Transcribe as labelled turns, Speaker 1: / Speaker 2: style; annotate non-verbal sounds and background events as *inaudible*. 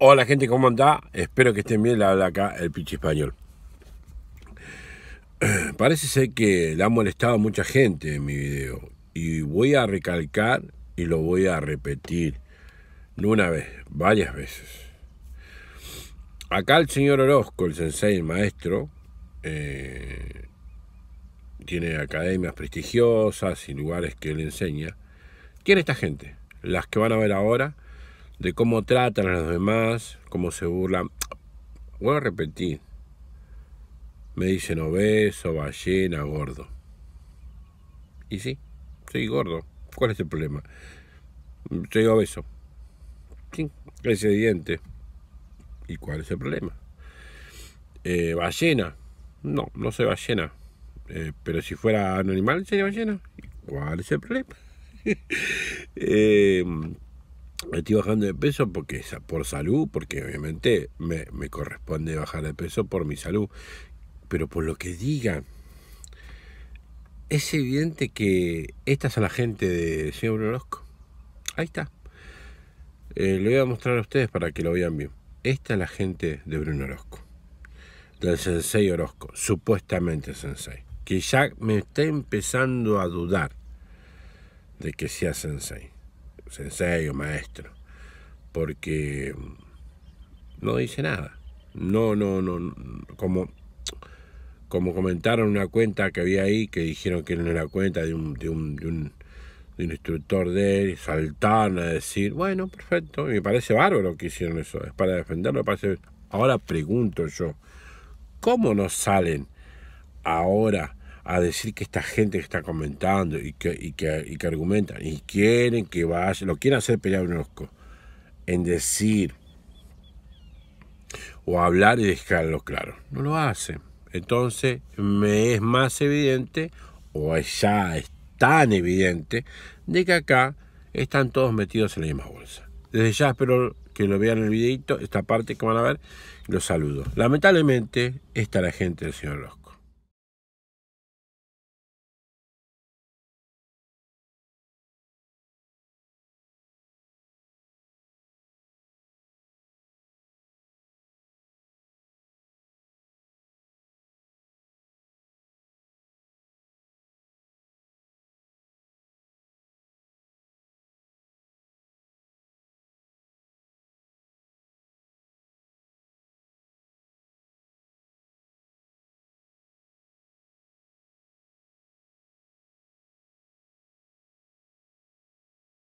Speaker 1: Hola gente, ¿cómo anda? Espero que estén bien, le habla acá el pinche español. *clears throat* Parece ser que le ha molestado a mucha gente en mi video y voy a recalcar y lo voy a repetir, no una vez, varias veces. Acá el señor Orozco, el sensei, el maestro, eh, tiene academias prestigiosas y lugares que él enseña. ¿Quién es esta gente, las que van a ver ahora de cómo tratan a los demás, cómo se burlan. Voy a repetir. Me dicen obeso, ballena, gordo. Y sí, soy gordo. ¿Cuál es el problema? Soy obeso. Sí, ese diente, ¿Y cuál es el problema? Eh, ballena. No, no soy ballena. Eh, pero si fuera un animal, sería ballena. ¿Cuál es el problema? *laughs* Eh, estoy bajando de peso porque por salud, porque obviamente me, corresponde bajar de peso por mi salud, pero por lo que digan. Es evidente que esta es la gente de señor Orozco. Ahí está. Eh, lo voy a mostrar a ustedes para que lo vean bien. Esta es la gente de Bruno Orozco, del Sensei Orozco, supuestamente Sensei, que ya me está empezando a dudar de que sea Sensei en serio, maestro, porque no dice nada. No, no, no, como, como comentaron una cuenta que había ahí, que dijeron que no era cuenta de un, de un, instructor de él, saltaron a decir, bueno, perfecto, me parece bárbaro que hicieron eso, es para defenderlo, parece... Ahora pregunto yo, ¿cómo nos salen ahora a decir que esta gente que está comentando y que, y que, y argumentan y quieren que vaya, lo quieren hacer pelear Orozco, en decir o hablar y dejarlo claro. No lo hacen. Entonces me es más evidente, o ya es tan evidente, de que acá están todos metidos en la misma bolsa. Desde ya espero que lo vean en el videito, esta parte que van a ver, los saludo. Lamentablemente está la gente del señor Orozco.